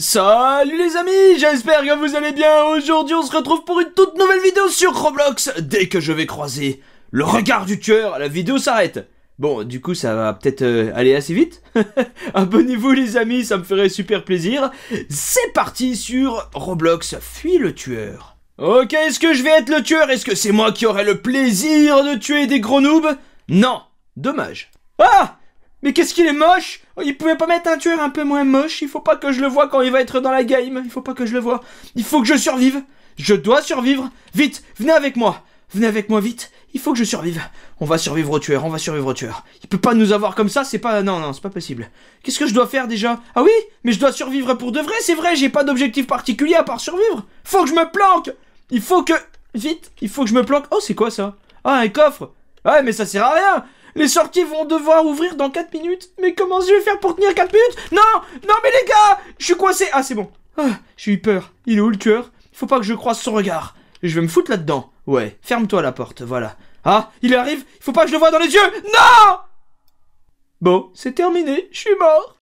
Salut les amis, j'espère que vous allez bien. Aujourd'hui, on se retrouve pour une toute nouvelle vidéo sur Roblox. Dès que je vais croiser le regard du tueur, la vidéo s'arrête. Bon, du coup, ça va peut-être euh, aller assez vite. Abonnez-vous les amis, ça me ferait super plaisir. C'est parti sur Roblox, fuis le tueur. Ok, est-ce que je vais être le tueur Est-ce que c'est moi qui aurai le plaisir de tuer des gros noobs Non, dommage. Ah mais qu'est-ce qu'il est moche Il pouvait pas mettre un tueur un peu moins moche. Il faut pas que je le vois quand il va être dans la game. Il faut pas que je le vois. Il faut que je survive. Je dois survivre. Vite, venez avec moi. Venez avec moi vite. Il faut que je survive. On va survivre au tueur. On va survivre au tueur. Il peut pas nous avoir comme ça. C'est pas. Non, non, c'est pas possible. Qu'est-ce que je dois faire déjà Ah oui Mais je dois survivre pour de vrai. C'est vrai. J'ai pas d'objectif particulier à part survivre. Faut que je me planque. Il faut que. Vite. Il faut que je me planque. Oh, c'est quoi ça Ah, un coffre. Ouais, mais ça sert à rien. Les sorties vont devoir ouvrir dans 4 minutes. Mais comment je vais faire pour tenir 4 minutes Non Non mais les gars Je suis coincé Ah c'est bon. Ah, j'ai eu peur. Il est où le tueur Faut pas que je croise son regard. Je vais me foutre là-dedans. Ouais, ferme-toi la porte, voilà. Ah, il arrive Faut pas que je le voie dans les yeux Non Bon, c'est terminé, je suis mort